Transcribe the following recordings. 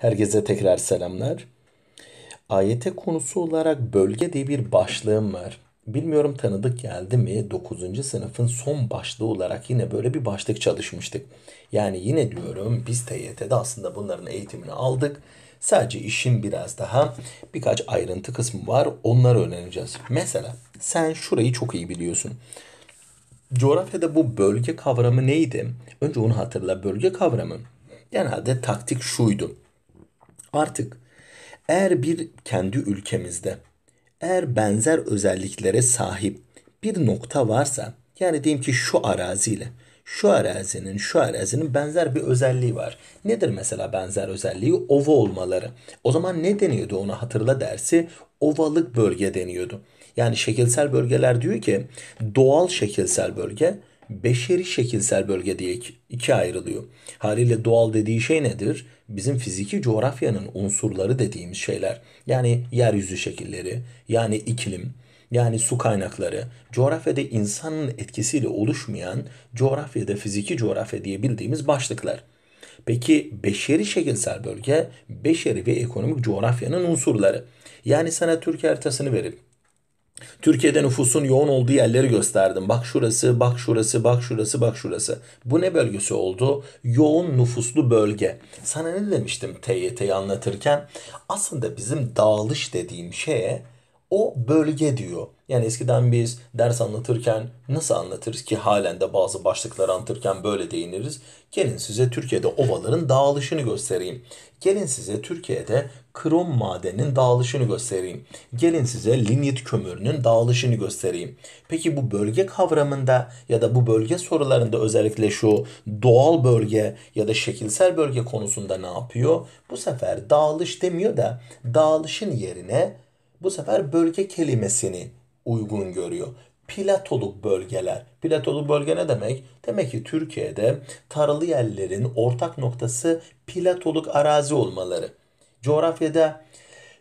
Herkese tekrar selamlar. AYT konusu olarak bölge diye bir başlığım var. Bilmiyorum tanıdık geldi mi 9. sınıfın son başlığı olarak yine böyle bir başlık çalışmıştık. Yani yine diyorum biz TYT'de aslında bunların eğitimini aldık. Sadece işin biraz daha birkaç ayrıntı kısmı var. Onları öğreneceğiz. Mesela sen şurayı çok iyi biliyorsun. Coğrafyada bu bölge kavramı neydi? Önce onu hatırla. Bölge kavramı genelde taktik şuydu. Artık eğer bir kendi ülkemizde eğer benzer özelliklere sahip bir nokta varsa yani diyelim ki şu araziyle şu arazinin şu arazinin benzer bir özelliği var. Nedir mesela benzer özelliği? Ova olmaları. O zaman ne deniyordu onu hatırla dersi? Ovalık bölge deniyordu. Yani şekilsel bölgeler diyor ki doğal şekilsel bölge beşeri şekilsel bölge diye ikiye ayrılıyor. Haliyle doğal dediği şey nedir? Bizim fiziki coğrafyanın unsurları dediğimiz şeyler. Yani yeryüzü şekilleri, yani iklim, yani su kaynakları, coğrafyada insanın etkisiyle oluşmayan coğrafyada fiziki coğrafya diye bildiğimiz başlıklar. Peki beşeri şekilsel bölge, beşeri ve ekonomik coğrafyanın unsurları. Yani sana Türkiye haritasını verelim. Türkiye'de nüfusun yoğun olduğu yerleri gösterdim. Bak şurası, bak şurası, bak şurası, bak şurası. Bu ne bölgesi oldu? Yoğun nüfuslu bölge. Sana ne demiştim TYT'yi anlatırken? Aslında bizim dağılış dediğim şeye o bölge diyor. Yani eskiden biz ders anlatırken nasıl anlatırız ki halen de bazı başlıkları anlatırken böyle değiniriz. Gelin size Türkiye'de ovaların dağılışını göstereyim. Gelin size Türkiye'de krom madenin dağılışını göstereyim. Gelin size linyit kömürünün dağılışını göstereyim. Peki bu bölge kavramında ya da bu bölge sorularında özellikle şu doğal bölge ya da şekilsel bölge konusunda ne yapıyor? Bu sefer dağılış demiyor da dağılışın yerine bu sefer bölge kelimesini uygun görüyor. Platoluk bölgeler. Platoluk bölge ne demek? Demek ki Türkiye'de taralı yerlerin ortak noktası platoluk arazi olmaları. Coğrafyada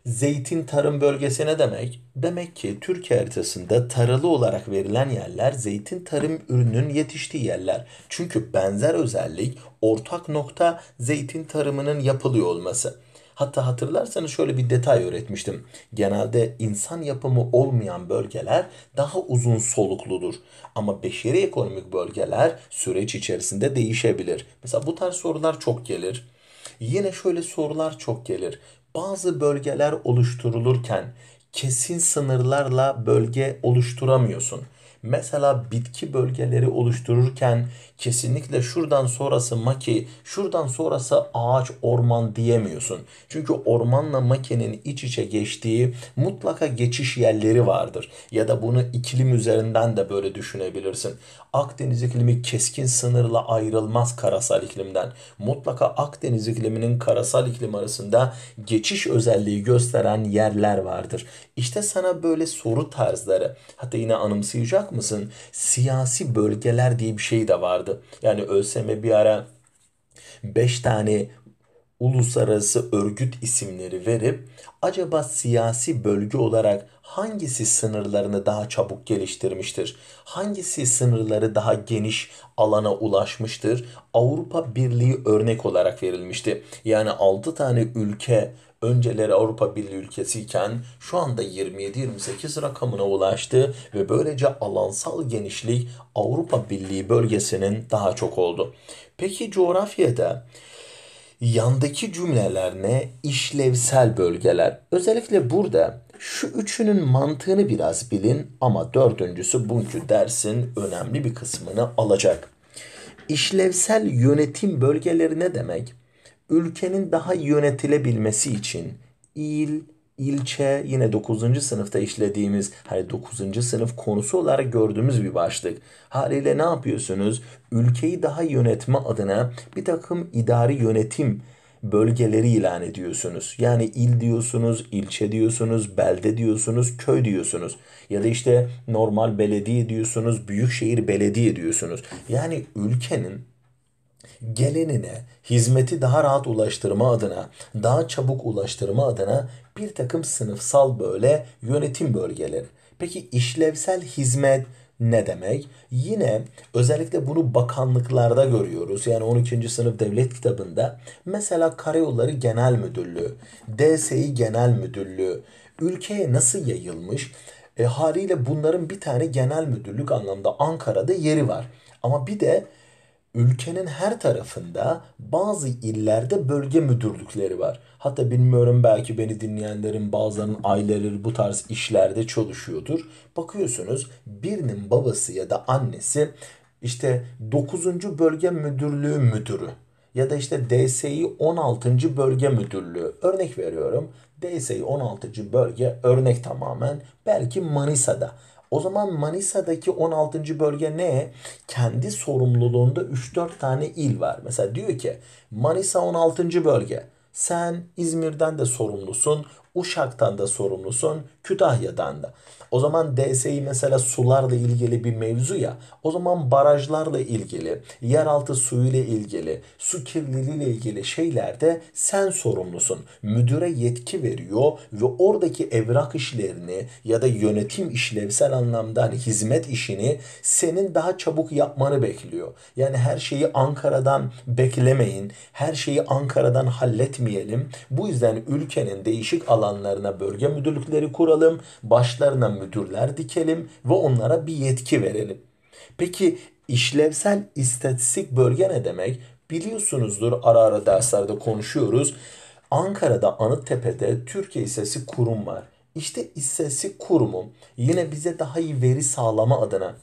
zeytin tarım bölgesi ne demek? Demek ki Türkiye haritasında taralı olarak verilen yerler zeytin tarım ürününün yetiştiği yerler. Çünkü benzer özellik ortak nokta zeytin tarımının yapılıyor olması. Hatta hatırlarsanız şöyle bir detay öğretmiştim. Genelde insan yapımı olmayan bölgeler daha uzun solukludur. Ama beşeri ekonomik bölgeler süreç içerisinde değişebilir. Mesela bu tarz sorular çok gelir. Yine şöyle sorular çok gelir. Bazı bölgeler oluşturulurken kesin sınırlarla bölge oluşturamıyorsun. Mesela bitki bölgeleri oluştururken kesinlikle şuradan sonrası maki, şuradan sonrası ağaç, orman diyemiyorsun. Çünkü ormanla makinin iç içe geçtiği mutlaka geçiş yerleri vardır. Ya da bunu iklim üzerinden de böyle düşünebilirsin. Akdeniz iklimi keskin sınırla ayrılmaz karasal iklimden. Mutlaka Akdeniz ikliminin karasal iklim arasında geçiş özelliği gösteren yerler vardır. İşte sana böyle soru tarzları, hatta yine anımsayacak mısın? Siyasi bölgeler diye bir şey de vardır vardı. Yani ÖSM bir ara 5 tane uluslararası örgüt isimleri verip acaba siyasi bölge olarak hangisi sınırlarını daha çabuk geliştirmiştir? Hangisi sınırları daha geniş alana ulaşmıştır? Avrupa Birliği örnek olarak verilmişti. Yani 6 tane ülke önceleri Avrupa Birliği ülkesiyken, iken şu anda 27-28 rakamına ulaştı ve böylece alansal genişlik Avrupa Birliği bölgesinin daha çok oldu. Peki coğrafyada yandaki cümleler ne? İşlevsel bölgeler. Özellikle burada şu üçünün mantığını biraz bilin ama dördüncüsü bugünkü dersin önemli bir kısmını alacak. İşlevsel yönetim bölgeleri ne demek? ülkenin daha yönetilebilmesi için il, ilçe yine 9. sınıfta işlediğimiz hani 9. sınıf konusu olarak gördüğümüz bir başlık. Haliyle ne yapıyorsunuz? Ülkeyi daha yönetme adına bir takım idari yönetim bölgeleri ilan ediyorsunuz. Yani il diyorsunuz, ilçe diyorsunuz, belde diyorsunuz, köy diyorsunuz. Ya da işte normal belediye diyorsunuz, büyükşehir belediye diyorsunuz. Yani ülkenin gelinine hizmeti daha rahat ulaştırma adına, daha çabuk ulaştırma adına bir takım sınıfsal böyle yönetim bölgeleri. Peki işlevsel hizmet ne demek? Yine özellikle bunu bakanlıklarda görüyoruz. Yani 12. sınıf devlet kitabında mesela Karayolları Genel Müdürlüğü, DSİ Genel Müdürlüğü ülkeye nasıl yayılmış? E, haliyle bunların bir tane genel müdürlük anlamda Ankara'da yeri var. Ama bir de ülkenin her tarafında bazı illerde bölge müdürlükleri var. Hatta bilmiyorum belki beni dinleyenlerin bazılarının aileleri bu tarz işlerde çalışıyordur. Bakıyorsunuz birinin babası ya da annesi işte 9. bölge müdürlüğü müdürü ya da işte DSİ 16. bölge müdürlüğü örnek veriyorum. DSİ 16. bölge örnek tamamen belki Manisa'da o zaman Manisa'daki 16. bölge ne? Kendi sorumluluğunda 3-4 tane il var. Mesela diyor ki Manisa 16. bölge. Sen İzmir'den de sorumlusun, Uşak'tan da sorumlusun, Kütahya'dan da. O zaman DSİ mesela sularla ilgili bir mevzu ya. O zaman barajlarla ilgili, yeraltı suyuyla ilgili, su kirliliği ile ilgili şeylerde sen sorumlusun. Müdüre yetki veriyor ve oradaki evrak işlerini ya da yönetim işlevsel anlamda hani hizmet işini senin daha çabuk yapmanı bekliyor. Yani her şeyi Ankara'dan beklemeyin. Her şeyi Ankara'dan halletmeyelim. Bu yüzden ülkenin değişik alanlarına bölge müdürlükleri kuralım. Başlarına müdürler dikelim ve onlara bir yetki verelim. Peki işlevsel istatistik bölge ne demek? Biliyorsunuzdur ara ara derslerde konuşuyoruz. Ankara'da Anıttepe'de Türkiye İstatistik Kurum var. İşte İstatistik Kurumu yine bize daha iyi veri sağlama adına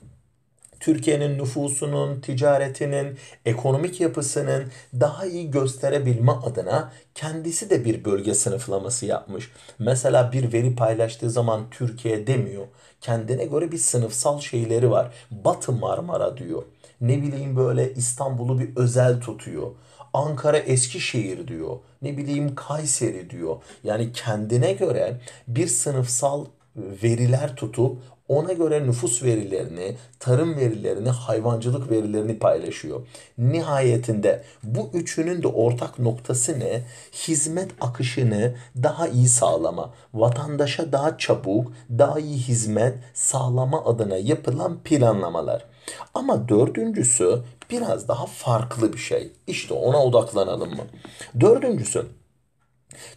Türkiye'nin nüfusunun, ticaretinin, ekonomik yapısının daha iyi gösterebilme adına kendisi de bir bölge sınıflaması yapmış. Mesela bir veri paylaştığı zaman Türkiye demiyor. Kendine göre bir sınıfsal şeyleri var. Batı Marmara diyor. Ne bileyim böyle İstanbul'u bir özel tutuyor. Ankara Eskişehir diyor. Ne bileyim Kayseri diyor. Yani kendine göre bir sınıfsal veriler tutup ona göre nüfus verilerini, tarım verilerini, hayvancılık verilerini paylaşıyor. Nihayetinde bu üçünün de ortak noktası ne? Hizmet akışını daha iyi sağlama, vatandaşa daha çabuk, daha iyi hizmet sağlama adına yapılan planlamalar. Ama dördüncüsü biraz daha farklı bir şey. İşte ona odaklanalım mı? Dördüncüsü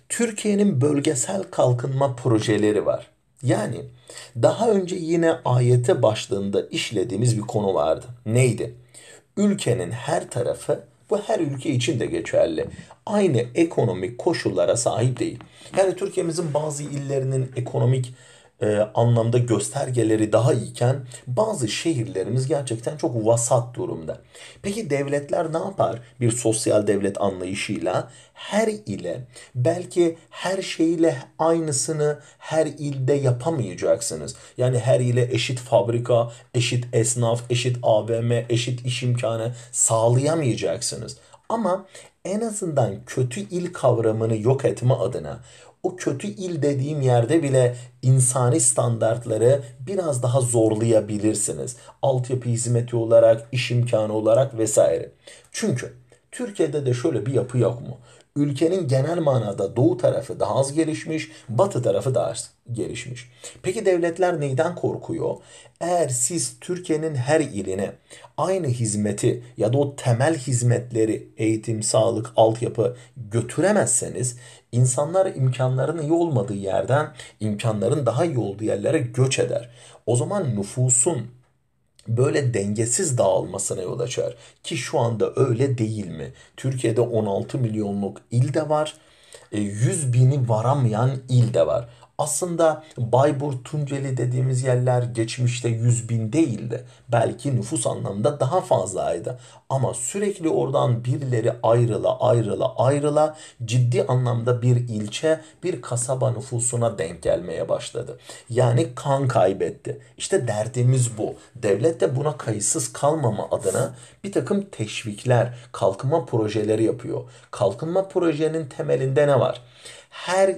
Türkiye'nin bölgesel kalkınma projeleri var. Yani daha önce yine ayete başlığında işlediğimiz bir konu vardı. Neydi? Ülkenin her tarafı bu her ülke için de geçerli. Aynı ekonomik koşullara sahip değil. Yani Türkiye'mizin bazı illerinin ekonomik e, anlamda göstergeleri daha iyiken bazı şehirlerimiz gerçekten çok vasat durumda. Peki devletler ne yapar? Bir sosyal devlet anlayışıyla her ile belki her şeyle aynısını her ilde yapamayacaksınız. Yani her ile eşit fabrika, eşit esnaf, eşit AVM, eşit iş imkanı sağlayamayacaksınız. Ama en azından kötü il kavramını yok etme adına o kötü il dediğim yerde bile insani standartları biraz daha zorlayabilirsiniz. Altyapı hizmeti olarak, iş imkanı olarak vesaire. Çünkü Türkiye'de de şöyle bir yapı yok mu? Ülkenin genel manada doğu tarafı daha az gelişmiş, batı tarafı daha az gelişmiş. Peki devletler neyden korkuyor? Eğer siz Türkiye'nin her iline aynı hizmeti ya da o temel hizmetleri eğitim, sağlık, altyapı götüremezseniz İnsanlar imkanların iyi olmadığı yerden imkanların daha iyi olduğu yerlere göç eder. O zaman nüfusun böyle dengesiz dağılmasına yol açar. Ki şu anda öyle değil mi? Türkiye'de 16 milyonluk il de var. 100 e, bini varamayan il de var. Aslında Bayburt, Tunceli dediğimiz yerler geçmişte 100 bin değildi. Belki nüfus anlamında daha fazlaydı. Ama sürekli oradan birileri ayrıla ayrıla ayrıla ciddi anlamda bir ilçe, bir kasaba nüfusuna denk gelmeye başladı. Yani kan kaybetti. İşte derdimiz bu. Devlet de buna kayıtsız kalmama adına bir takım teşvikler, kalkınma projeleri yapıyor. Kalkınma projenin temelinde ne var? Her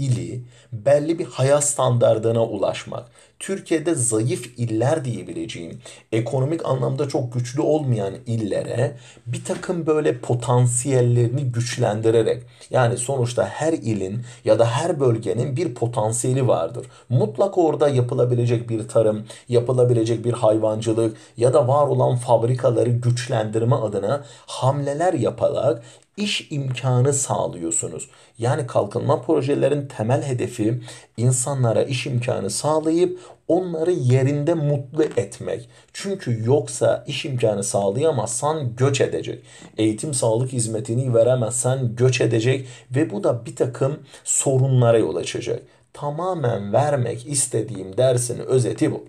ili belli bir hayat standardına ulaşmak. Türkiye'de zayıf iller diyebileceğim, ekonomik anlamda çok güçlü olmayan illere bir takım böyle potansiyellerini güçlendirerek yani sonuçta her ilin ya da her bölgenin bir potansiyeli vardır. Mutlak orada yapılabilecek bir tarım, yapılabilecek bir hayvancılık ya da var olan fabrikaları güçlendirme adına hamleler yaparak iş imkanı sağlıyorsunuz. Yani kalkınma projelerin temel hedefi insanlara iş imkanı sağlayıp onları yerinde mutlu etmek. Çünkü yoksa iş imkanı sağlayamazsan göç edecek. Eğitim sağlık hizmetini veremezsen göç edecek ve bu da bir takım sorunlara yol açacak. Tamamen vermek istediğim dersin özeti bu.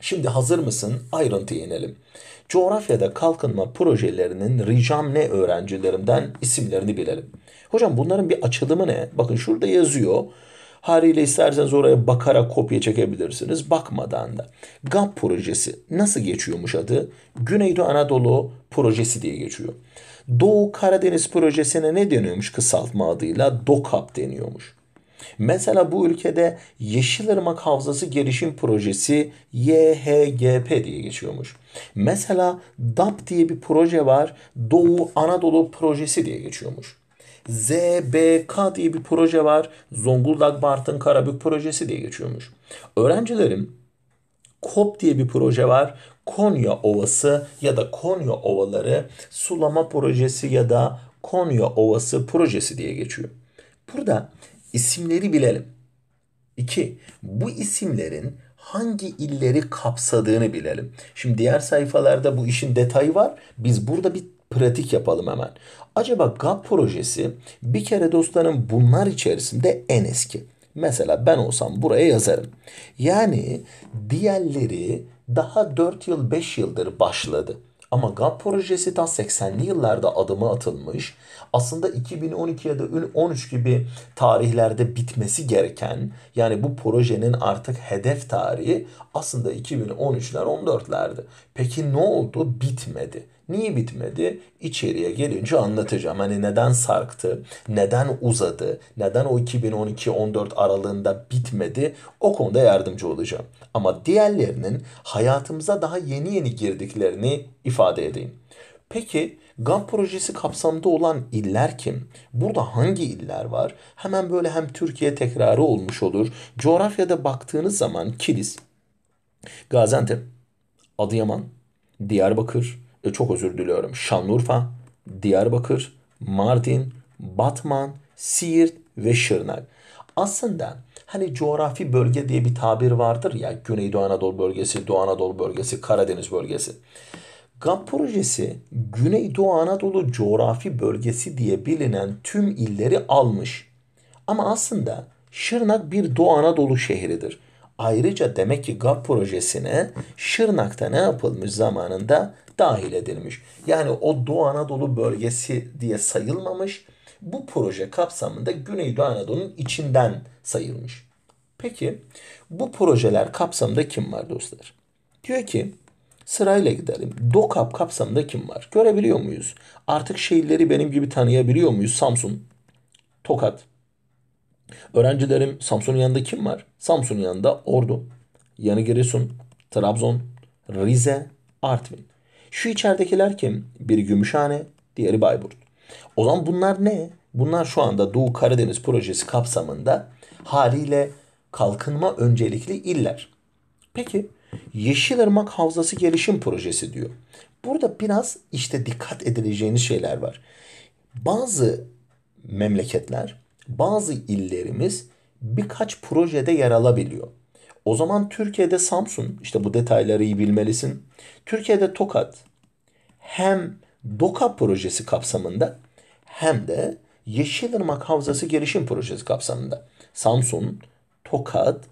Şimdi hazır mısın? Ayrıntıya inelim. Coğrafyada kalkınma projelerinin ricam ne öğrencilerimden isimlerini bilelim. Hocam bunların bir açılımı ne? Bakın şurada yazıyor. Haliyle isterseniz oraya bakarak kopya çekebilirsiniz. Bakmadan da. GAP projesi nasıl geçiyormuş adı? Güneydoğu Anadolu projesi diye geçiyor. Doğu Karadeniz projesine ne deniyormuş kısaltma adıyla? DOKAP deniyormuş. Mesela bu ülkede Yeşilırmak Havzası Gelişim Projesi YHGP diye geçiyormuş. Mesela DAP diye bir proje var. Doğu Anadolu Projesi diye geçiyormuş. ZBK diye bir proje var. Zonguldak Bartın Karabük projesi diye geçiyormuş. Öğrencilerim KOP diye bir proje var. Konya Ovası ya da Konya Ovaları sulama projesi ya da Konya Ovası projesi diye geçiyor. Burada isimleri bilelim. 2. Bu isimlerin hangi illeri kapsadığını bilelim. Şimdi diğer sayfalarda bu işin detayı var. Biz burada bir pratik yapalım hemen. Acaba GAP projesi bir kere dostların bunlar içerisinde en eski. Mesela ben olsam buraya yazarım. Yani diğerleri daha 4 yıl 5 yıldır başladı. Ama GAP projesi daha 80'li yıllarda adımı atılmış. Aslında 2012 ya da 13 gibi tarihlerde bitmesi gereken yani bu projenin artık hedef tarihi aslında 2013'ler 14'lerdi. Peki ne oldu? Bitmedi. Niye bitmedi? İçeriye gelince anlatacağım. Hani neden sarktı, neden uzadı, neden o 2012-14 aralığında bitmedi o konuda yardımcı olacağım. Ama diğerlerinin hayatımıza daha yeni yeni girdiklerini ifade edeyim. Peki GAP projesi kapsamında olan iller kim? Burada hangi iller var? Hemen böyle hem Türkiye tekrarı olmuş olur. Coğrafyada baktığınız zaman Kilis, Gaziantep, Adıyaman, Diyarbakır, çok özür diliyorum. Şanlıurfa, Diyarbakır, Mardin, Batman, Siirt ve Şırnak. Aslında hani coğrafi bölge diye bir tabir vardır ya. Güneydoğu Anadolu bölgesi, Doğu Anadolu bölgesi, Karadeniz bölgesi. GAP projesi Güneydoğu Anadolu coğrafi bölgesi diye bilinen tüm illeri almış. Ama aslında Şırnak bir Doğu Anadolu şehridir. Ayrıca demek ki GAP projesine Şırnak'ta ne yapılmış zamanında dahil edilmiş. Yani o Doğu Anadolu bölgesi diye sayılmamış. Bu proje kapsamında Güneydoğu Anadolu'nun içinden sayılmış. Peki bu projeler kapsamında kim var dostlar? Diyor ki sırayla gidelim. DOKAP kapsamında kim var? Görebiliyor muyuz? Artık şehirleri benim gibi tanıyabiliyor muyuz? Samsun, Tokat, Öğrencilerim Samsun'un yanında kim var? Samsun'un yanında Ordu, Yanı Giresun, Trabzon, Rize, Artvin. Şu içeridekiler kim? Biri Gümüşhane, diğeri Bayburt. O zaman bunlar ne? Bunlar şu anda Doğu Karadeniz projesi kapsamında haliyle kalkınma öncelikli iller. Peki Yeşilırmak Havzası Gelişim Projesi diyor. Burada biraz işte dikkat edileceğiniz şeyler var. Bazı memleketler bazı illerimiz birkaç projede yer alabiliyor. O zaman Türkiye'de Samsun, işte bu detayları iyi bilmelisin. Türkiye'de Tokat hem DOKA projesi kapsamında hem de Yeşilırmak Havzası Gelişim Projesi kapsamında. Samsun, Tokat,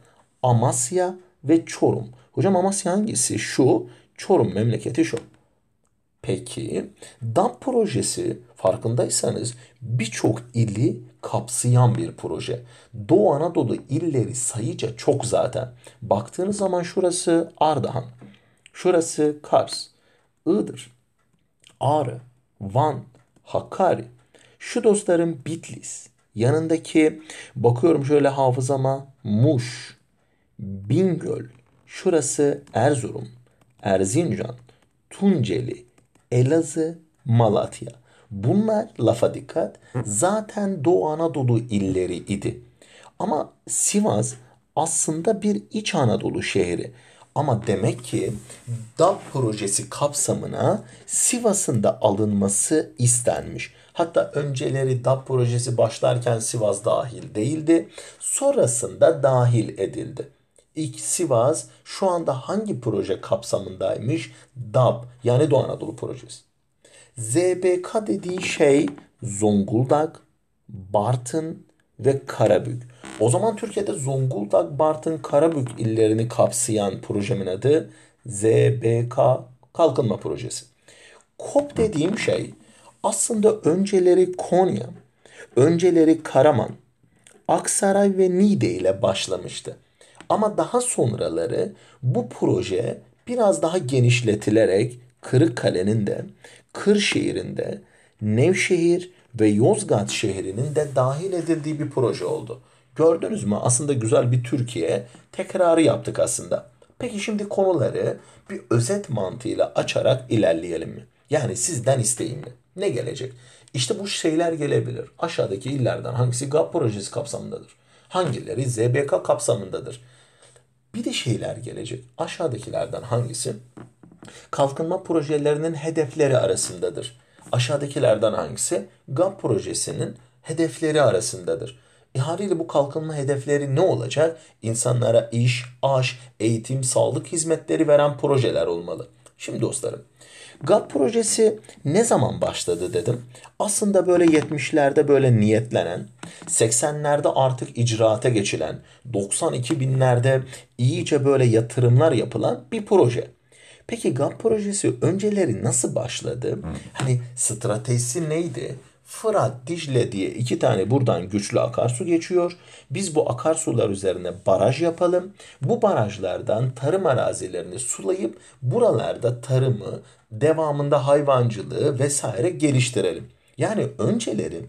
Amasya ve Çorum. Hocam Amasya hangisi? Şu, Çorum memleketi şu. Peki DAP projesi farkındaysanız birçok ili kapsayan bir proje. Doğu Anadolu illeri sayıca çok zaten. Baktığınız zaman şurası Ardahan, şurası Kars, Iğdır, Ağrı, Van, Hakkari, şu dostlarım Bitlis, yanındaki bakıyorum şöyle hafızama Muş, Bingöl, şurası Erzurum, Erzincan, Tunceli, Elazığ, Malatya. Bunlar lafa dikkat zaten Doğu Anadolu illeri idi. Ama Sivas aslında bir İç Anadolu şehri. Ama demek ki DAP projesi kapsamına Sivas'ın da alınması istenmiş. Hatta önceleri DAP projesi başlarken Sivas dahil değildi. Sonrasında dahil edildi. İlk Sivas şu anda hangi proje kapsamındaymış? Dab, yani Doğu Anadolu Projesi. ZBK dediği şey Zonguldak, Bartın ve Karabük. O zaman Türkiye'de Zonguldak, Bartın, Karabük illerini kapsayan projemin adı ZBK Kalkınma Projesi. KOP dediğim şey aslında önceleri Konya, önceleri Karaman, Aksaray ve Niğde ile başlamıştı. Ama daha sonraları bu proje biraz daha genişletilerek Kırıkkale'nin de Kırşehir'in de Nevşehir ve Yozgat şehrinin de dahil edildiği bir proje oldu. Gördünüz mü? Aslında güzel bir Türkiye tekrarı yaptık aslında. Peki şimdi konuları bir özet mantığıyla açarak ilerleyelim mi? Yani sizden isteğim ne? Ne gelecek? İşte bu şeyler gelebilir. Aşağıdaki illerden hangisi GAP projesi kapsamındadır? Hangileri ZBK kapsamındadır? Bir de şeyler gelecek. Aşağıdakilerden hangisi? Kalkınma projelerinin hedefleri arasındadır. Aşağıdakilerden hangisi? GAP projesinin hedefleri arasındadır. E haliyle bu kalkınma hedefleri ne olacak? İnsanlara iş, aş, eğitim, sağlık hizmetleri veren projeler olmalı. Şimdi dostlarım Gap projesi ne zaman başladı dedim. Aslında böyle 70'lerde böyle niyetlenen, 80'lerde artık icraata geçilen, 92 binlerde iyice böyle yatırımlar yapılan bir proje. Peki GAP projesi önceleri nasıl başladı? Hani stratejisi neydi? Fırat, Dicle diye iki tane buradan güçlü akarsu geçiyor. Biz bu akarsular üzerine baraj yapalım. Bu barajlardan tarım arazilerini sulayıp buralarda tarımı, devamında hayvancılığı vesaire geliştirelim. Yani önceleri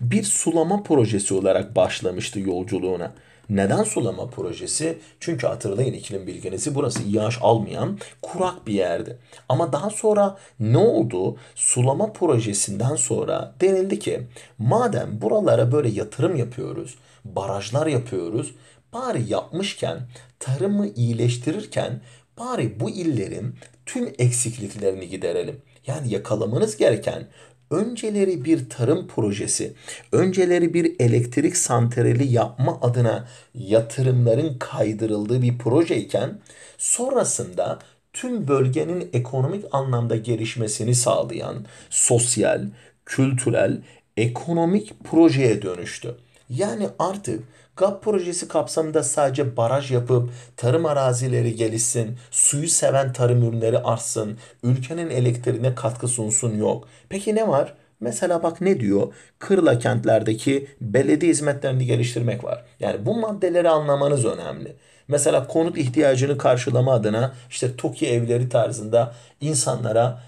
bir sulama projesi olarak başlamıştı yolculuğuna. Neden sulama projesi? Çünkü hatırlayın iklim bilginizi burası yağış almayan kurak bir yerdi. Ama daha sonra ne oldu? Sulama projesinden sonra denildi ki madem buralara böyle yatırım yapıyoruz, barajlar yapıyoruz, bari yapmışken, tarımı iyileştirirken bari bu illerin tüm eksikliklerini giderelim. Yani yakalamanız gereken önceleri bir tarım projesi, önceleri bir elektrik santrali yapma adına yatırımların kaydırıldığı bir projeyken sonrasında tüm bölgenin ekonomik anlamda gelişmesini sağlayan sosyal, kültürel, ekonomik projeye dönüştü. Yani artık GAP projesi kapsamında sadece baraj yapıp tarım arazileri gelişsin, suyu seven tarım ürünleri artsın, ülkenin elektriğine katkı sunsun yok. Peki ne var? Mesela bak ne diyor? Kırla kentlerdeki belediye hizmetlerini geliştirmek var. Yani bu maddeleri anlamanız önemli. Mesela konut ihtiyacını karşılama adına işte Tokyo evleri tarzında insanlara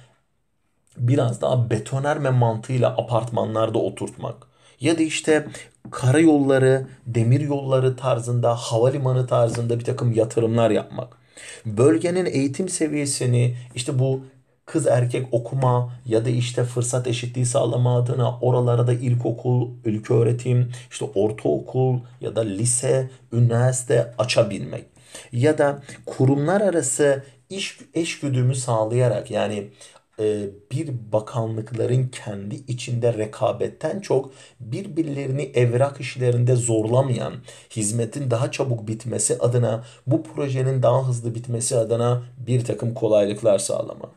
biraz daha betonerme mantığıyla apartmanlarda oturtmak ya da işte karayolları, demir yolları tarzında, havalimanı tarzında bir takım yatırımlar yapmak. Bölgenin eğitim seviyesini işte bu kız erkek okuma ya da işte fırsat eşitliği sağlama adına oralara da ilkokul, ülke öğretim, işte ortaokul ya da lise, üniversite açabilmek ya da kurumlar arası iş eşgüdümü sağlayarak yani e, bir bakanlıkların kendi içinde rekabetten çok birbirlerini evrak işlerinde zorlamayan, hizmetin daha çabuk bitmesi adına, bu projenin daha hızlı bitmesi adına bir takım kolaylıklar sağlama.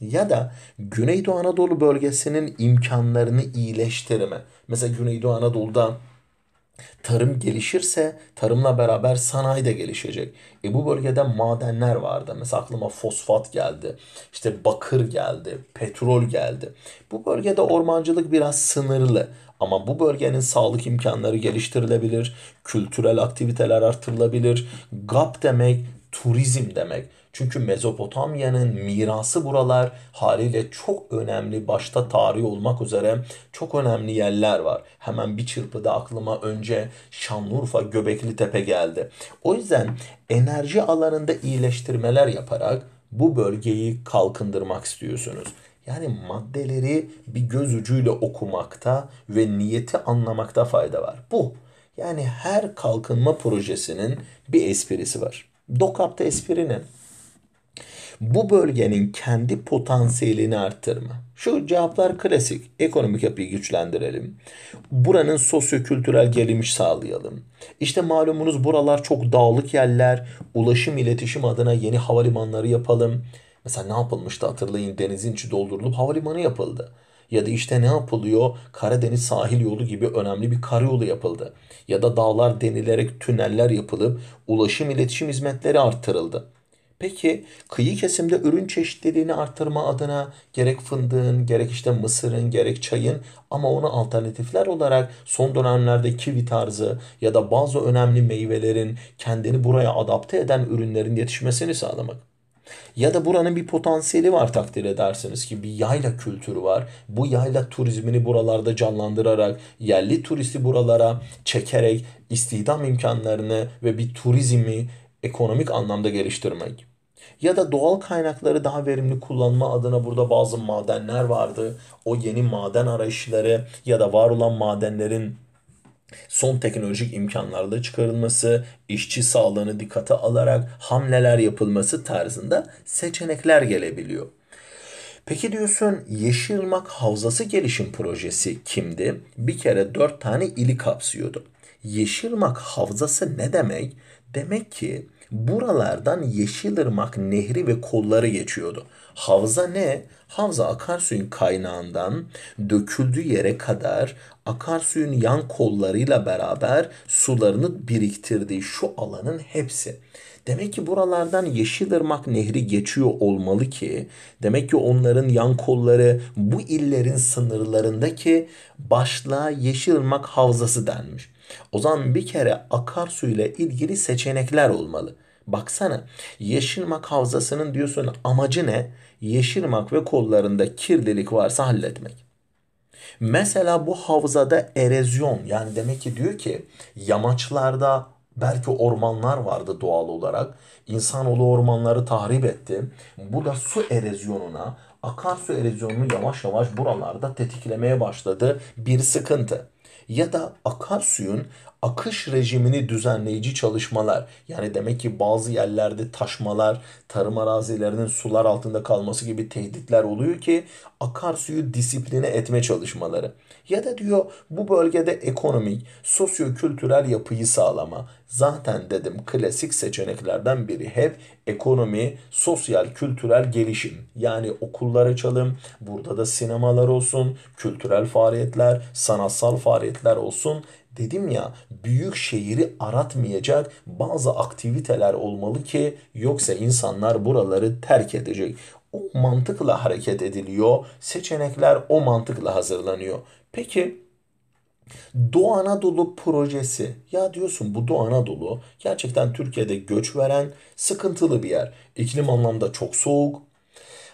Ya da Güneydoğu Anadolu bölgesinin imkanlarını iyileştirme. Mesela Güneydoğu Anadolu'da Tarım gelişirse tarımla beraber sanayi de gelişecek. E bu bölgede madenler vardı. Mesela aklıma fosfat geldi. İşte bakır geldi. Petrol geldi. Bu bölgede ormancılık biraz sınırlı. Ama bu bölgenin sağlık imkanları geliştirilebilir. Kültürel aktiviteler artırılabilir. GAP demek turizm demek. Çünkü Mezopotamya'nın mirası buralar haliyle çok önemli başta tarih olmak üzere çok önemli yerler var. Hemen bir çırpıda aklıma önce Şanlıurfa Göbekli Tepe geldi. O yüzden enerji alanında iyileştirmeler yaparak bu bölgeyi kalkındırmak istiyorsunuz. Yani maddeleri bir göz ucuyla okumakta ve niyeti anlamakta fayda var. Bu. Yani her kalkınma projesinin bir esprisi var. Dokap'ta espri ne? Bu bölgenin kendi potansiyelini artırma. Şu cevaplar klasik. Ekonomik yapıyı güçlendirelim. Buranın sosyokültürel gelmiş sağlayalım. İşte malumunuz buralar çok dağlık yerler. Ulaşım iletişim adına yeni havalimanları yapalım. Mesela ne yapılmıştı hatırlayın denizin içi doldurulup havalimanı yapıldı. Ya da işte ne yapılıyor? Karadeniz sahil yolu gibi önemli bir karayolu yapıldı. Ya da dağlar denilerek tüneller yapılıp ulaşım iletişim hizmetleri arttırıldı. Peki kıyı kesimde ürün çeşitliliğini artırma adına gerek fındığın, gerek işte mısırın, gerek çayın ama ona alternatifler olarak son dönemlerde kivi tarzı ya da bazı önemli meyvelerin kendini buraya adapte eden ürünlerin yetişmesini sağlamak. Ya da buranın bir potansiyeli var takdir edersiniz ki bir yayla kültürü var. Bu yayla turizmini buralarda canlandırarak, yerli turisti buralara çekerek istihdam imkanlarını ve bir turizmi ekonomik anlamda geliştirmek. Ya da doğal kaynakları daha verimli kullanma adına burada bazı madenler vardı. O yeni maden arayışları ya da var olan madenlerin son teknolojik imkanlarda çıkarılması, işçi sağlığını dikkate alarak hamleler yapılması tarzında seçenekler gelebiliyor. Peki diyorsun Yeşilmak Havzası Gelişim Projesi kimdi? Bir kere dört tane ili kapsıyordu. Yeşilmak Havzası ne demek? Demek ki Buralardan Yeşilırmak Nehri ve kolları geçiyordu. Havza ne? Havza akarsuyun kaynağından döküldüğü yere kadar akarsuyun yan kollarıyla beraber sularını biriktirdiği şu alanın hepsi. Demek ki buralardan Yeşilırmak Nehri geçiyor olmalı ki demek ki onların yan kolları bu illerin sınırlarındaki başlığa Yeşilırmak Havzası denmiş. O zaman bir kere akarsuyla ilgili seçenekler olmalı. Baksana Yeşilmak Havzası'nın diyorsun amacı ne? Yeşilmak ve kollarında kirlilik varsa halletmek. Mesela bu havzada erozyon yani demek ki diyor ki yamaçlarda belki ormanlar vardı doğal olarak. İnsanoğlu ormanları tahrip etti. Bu da su erozyonuna, akarsu erozyonunu yavaş yavaş buralarda tetiklemeye başladı. Bir sıkıntı ya da akarsuyun akış rejimini düzenleyici çalışmalar yani demek ki bazı yerlerde taşmalar, tarım arazilerinin sular altında kalması gibi tehditler oluyor ki akarsuyu disipline etme çalışmaları. Ya da diyor bu bölgede ekonomik, sosyo-kültürel yapıyı sağlama. Zaten dedim klasik seçeneklerden biri hep ekonomi, sosyal, kültürel gelişim. Yani okullar açalım, burada da sinemalar olsun, kültürel faaliyetler, sanatsal faaliyetler olsun Dedim ya büyük şehri aratmayacak bazı aktiviteler olmalı ki yoksa insanlar buraları terk edecek. O mantıkla hareket ediliyor. Seçenekler o mantıkla hazırlanıyor. Peki Doğu Anadolu projesi. Ya diyorsun bu Doğu Anadolu gerçekten Türkiye'de göç veren sıkıntılı bir yer. İklim anlamda çok soğuk,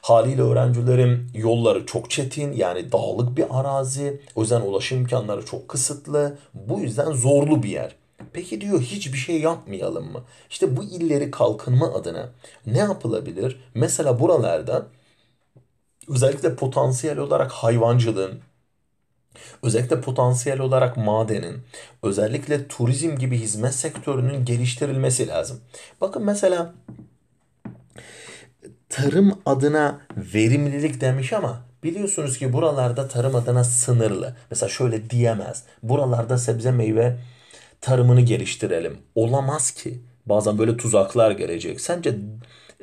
Haliyle öğrencilerim yolları çok çetin yani dağlık bir arazi. O yüzden ulaşım imkanları çok kısıtlı. Bu yüzden zorlu bir yer. Peki diyor hiçbir şey yapmayalım mı? İşte bu illeri kalkınma adına ne yapılabilir? Mesela buralarda özellikle potansiyel olarak hayvancılığın, özellikle potansiyel olarak madenin, özellikle turizm gibi hizmet sektörünün geliştirilmesi lazım. Bakın mesela tarım adına verimlilik demiş ama biliyorsunuz ki buralarda tarım adına sınırlı. Mesela şöyle diyemez. Buralarda sebze meyve tarımını geliştirelim. Olamaz ki. Bazen böyle tuzaklar gelecek. Sence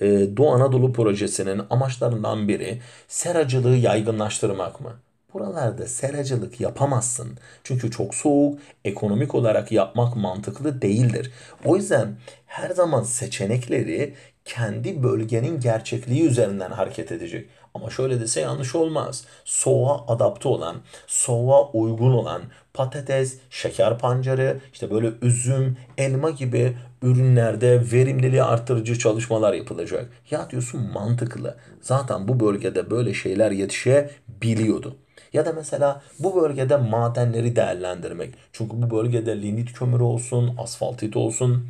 e, Doğu Anadolu projesinin amaçlarından biri seracılığı yaygınlaştırmak mı? Buralarda seracılık yapamazsın. Çünkü çok soğuk, ekonomik olarak yapmak mantıklı değildir. O yüzden her zaman seçenekleri kendi bölgenin gerçekliği üzerinden hareket edecek. Ama şöyle dese yanlış olmaz. Soğuğa adapte olan, soğuğa uygun olan patates, şeker pancarı, işte böyle üzüm, elma gibi ürünlerde verimliliği artırıcı çalışmalar yapılacak. Ya diyorsun mantıklı. Zaten bu bölgede böyle şeyler yetişebiliyordu. Ya da mesela bu bölgede madenleri değerlendirmek. Çünkü bu bölgede linit kömürü olsun, asfaltit olsun,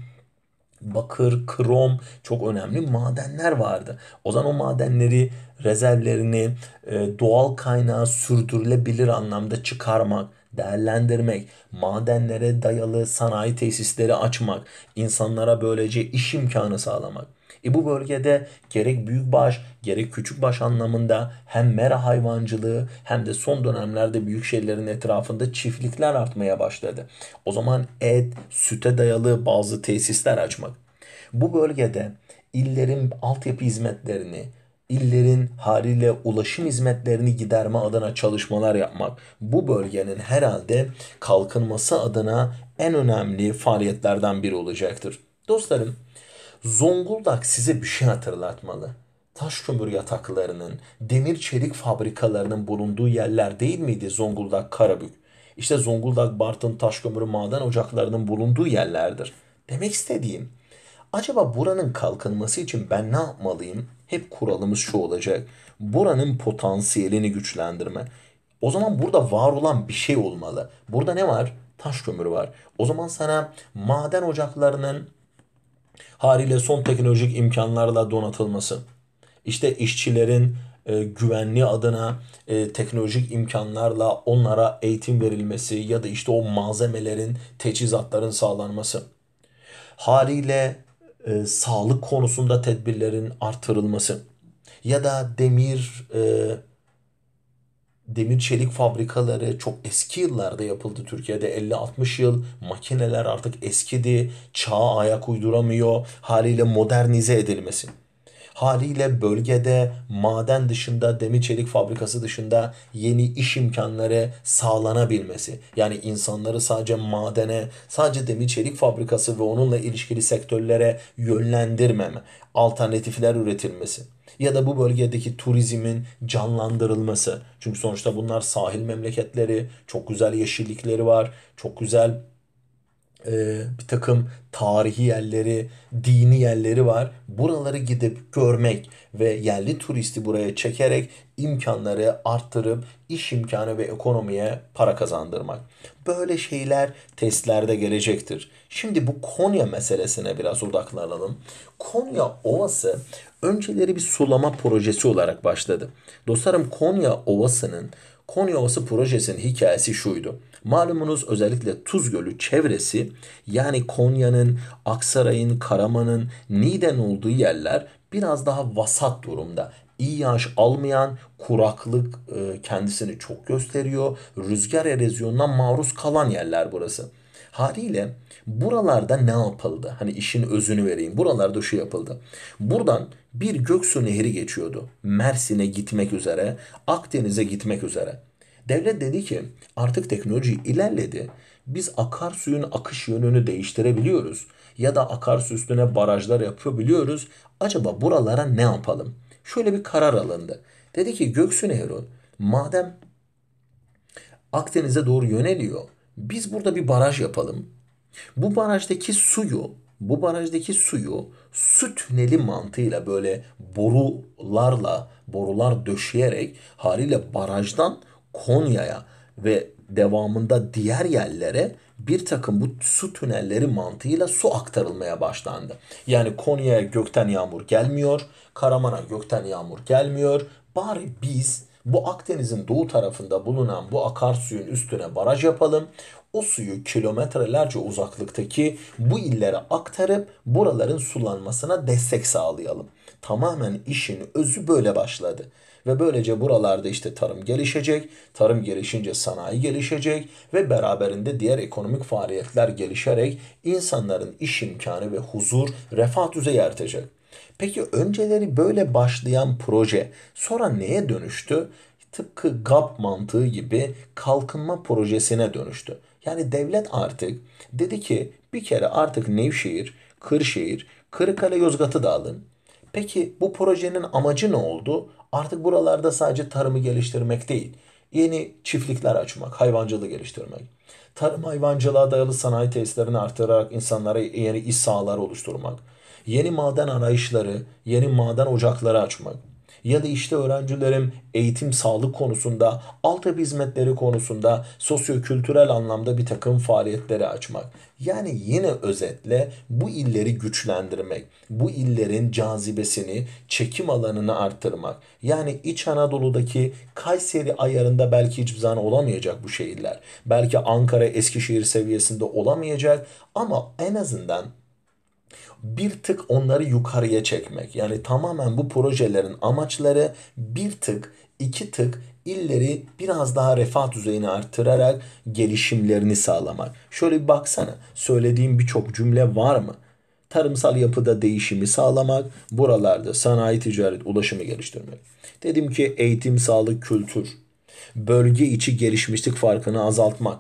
bakır, krom çok önemli madenler vardı. O zaman o madenleri, rezervlerini e, doğal kaynağı sürdürülebilir anlamda çıkarmak, değerlendirmek, madenlere dayalı sanayi tesisleri açmak, insanlara böylece iş imkanı sağlamak. E bu bölgede gerek büyükbaş gerek küçükbaş anlamında hem mera hayvancılığı hem de son dönemlerde büyük şehirlerin etrafında çiftlikler artmaya başladı. O zaman et, süte dayalı bazı tesisler açmak. Bu bölgede illerin altyapı hizmetlerini, illerin haliyle ulaşım hizmetlerini giderme adına çalışmalar yapmak bu bölgenin herhalde kalkınması adına en önemli faaliyetlerden biri olacaktır. Dostlarım Zonguldak size bir şey hatırlatmalı. Taş kömür yataklarının, demir çelik fabrikalarının bulunduğu yerler değil miydi Zonguldak Karabük? İşte Zonguldak, Bartın, taş Taşkömürü, maden ocaklarının bulunduğu yerlerdir. Demek istediğim, acaba buranın kalkınması için ben ne yapmalıyım? Hep kuralımız şu olacak. Buranın potansiyelini güçlendirme. O zaman burada var olan bir şey olmalı. Burada ne var? Taş kömürü var. O zaman sana maden ocaklarının haliyle son teknolojik imkanlarla donatılması. İşte işçilerin e, güvenli adına e, teknolojik imkanlarla onlara eğitim verilmesi ya da işte o malzemelerin, teçhizatların sağlanması. Haliyle e, sağlık konusunda tedbirlerin artırılması ya da demir e, demir çelik fabrikaları çok eski yıllarda yapıldı Türkiye'de 50-60 yıl makineler artık eskidi çağa ayak uyduramıyor haliyle modernize edilmesi haliyle bölgede maden dışında demir çelik fabrikası dışında yeni iş imkanları sağlanabilmesi. Yani insanları sadece madene, sadece demir çelik fabrikası ve onunla ilişkili sektörlere yönlendirmeme, alternatifler üretilmesi ya da bu bölgedeki turizmin canlandırılması. Çünkü sonuçta bunlar sahil memleketleri, çok güzel yeşillikleri var, çok güzel e, bir takım tarihi yerleri, dini yerleri var. Buraları gidip görmek ve yerli turisti buraya çekerek imkanları arttırıp iş imkanı ve ekonomiye para kazandırmak. Böyle şeyler testlerde gelecektir. Şimdi bu Konya meselesine biraz odaklanalım. Konya Ovası önceleri bir sulama projesi olarak başladı. Dostlarım Konya Ovası'nın Konya Ovası projesinin hikayesi şuydu. Malumunuz özellikle Tuz Gölü çevresi yani Konya'nın, Aksaray'ın, Karaman'ın, Niğden olduğu yerler biraz daha vasat durumda. İyi yağış almayan kuraklık e, kendisini çok gösteriyor. Rüzgar erozyonuna maruz kalan yerler burası. Haliyle buralarda ne yapıldı? Hani işin özünü vereyim. Buralarda şu yapıldı. Buradan bir Göksu Nehri geçiyordu. Mersin'e gitmek üzere, Akdeniz'e gitmek üzere. Devlet dedi ki artık teknoloji ilerledi. Biz akarsuyun akış yönünü değiştirebiliyoruz. Ya da akarsu üstüne barajlar yapabiliyoruz. Acaba buralara ne yapalım? Şöyle bir karar alındı. Dedi ki Göksu Nehru madem Akdeniz'e doğru yöneliyor. Biz burada bir baraj yapalım. Bu barajdaki suyu, bu barajdaki suyu su tüneli mantığıyla böyle borularla, borular döşeyerek haliyle barajdan Konya'ya ve devamında diğer yerlere bir takım bu su tünelleri mantığıyla su aktarılmaya başlandı. Yani Konya'ya gökten yağmur gelmiyor, Karaman'a gökten yağmur gelmiyor. Bari biz bu Akdeniz'in doğu tarafında bulunan bu akarsuyun üstüne baraj yapalım. O suyu kilometrelerce uzaklıktaki bu illere aktarıp buraların sulanmasına destek sağlayalım. Tamamen işin özü böyle başladı. Ve böylece buralarda işte tarım gelişecek, tarım gelişince sanayi gelişecek ve beraberinde diğer ekonomik faaliyetler gelişerek insanların iş imkanı ve huzur, refah düzeyi artacak. Peki önceleri böyle başlayan proje sonra neye dönüştü? Tıpkı GAP mantığı gibi kalkınma projesine dönüştü. Yani devlet artık dedi ki bir kere artık Nevşehir, Kırşehir, Kırıkkale Yozgat'ı da alın. Peki bu projenin amacı ne oldu? Artık buralarda sadece tarımı geliştirmek değil, yeni çiftlikler açmak, hayvancılığı geliştirmek, tarım hayvancılığa dayalı sanayi tesislerini artırarak insanlara yeni iş sahaları oluşturmak, yeni maden arayışları, yeni maden ocakları açmak, ya da işte öğrencilerim eğitim sağlık konusunda, altyapı hizmetleri konusunda sosyo-kültürel anlamda bir takım faaliyetleri açmak. Yani yine özetle bu illeri güçlendirmek, bu illerin cazibesini, çekim alanını arttırmak. Yani İç Anadolu'daki Kayseri ayarında belki hiçbir zaman olamayacak bu şehirler. Belki Ankara, Eskişehir seviyesinde olamayacak ama en azından bir tık onları yukarıya çekmek. Yani tamamen bu projelerin amaçları bir tık, iki tık illeri biraz daha refah düzeyini artırarak gelişimlerini sağlamak. Şöyle bir baksana. Söylediğim birçok cümle var mı? Tarımsal yapıda değişimi sağlamak, buralarda sanayi, ticaret, ulaşımı geliştirmek. Dedim ki eğitim, sağlık, kültür, bölge içi gelişmişlik farkını azaltmak.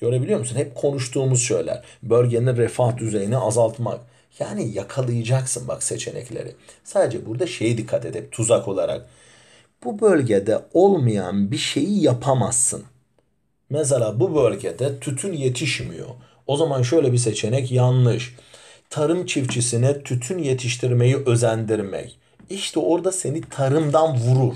Görebiliyor musun? Hep konuştuğumuz şeyler. Bölgenin refah düzeyini azaltmak. Yani yakalayacaksın bak seçenekleri. Sadece burada şeye dikkat edip tuzak olarak. Bu bölgede olmayan bir şeyi yapamazsın. Mesela bu bölgede tütün yetişmiyor. O zaman şöyle bir seçenek yanlış. Tarım çiftçisine tütün yetiştirmeyi özendirmek. İşte orada seni tarımdan vurur.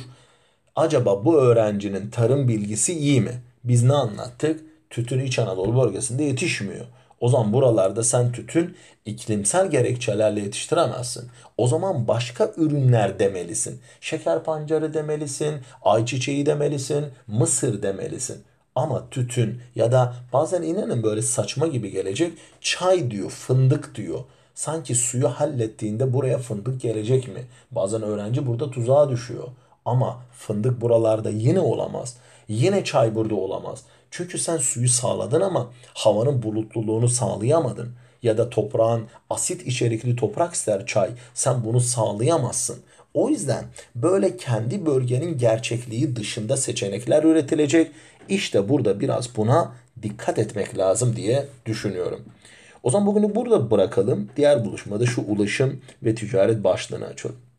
Acaba bu öğrencinin tarım bilgisi iyi mi? Biz ne anlattık? Tütün İç Anadolu bölgesinde yetişmiyor. O zaman buralarda sen tütün iklimsel gerekçelerle yetiştiremezsin. O zaman başka ürünler demelisin. Şeker pancarı demelisin, ayçiçeği demelisin, mısır demelisin. Ama tütün ya da bazen inanın böyle saçma gibi gelecek çay diyor, fındık diyor. Sanki suyu hallettiğinde buraya fındık gelecek mi? Bazen öğrenci burada tuzağa düşüyor. Ama fındık buralarda yine olamaz. Yine çay burada olamaz. Çünkü sen suyu sağladın ama havanın bulutluluğunu sağlayamadın. Ya da toprağın asit içerikli toprak ister çay. Sen bunu sağlayamazsın. O yüzden böyle kendi bölgenin gerçekliği dışında seçenekler üretilecek. İşte burada biraz buna dikkat etmek lazım diye düşünüyorum. O zaman bugünü burada bırakalım. Diğer buluşmada şu ulaşım ve ticaret başlığını açalım.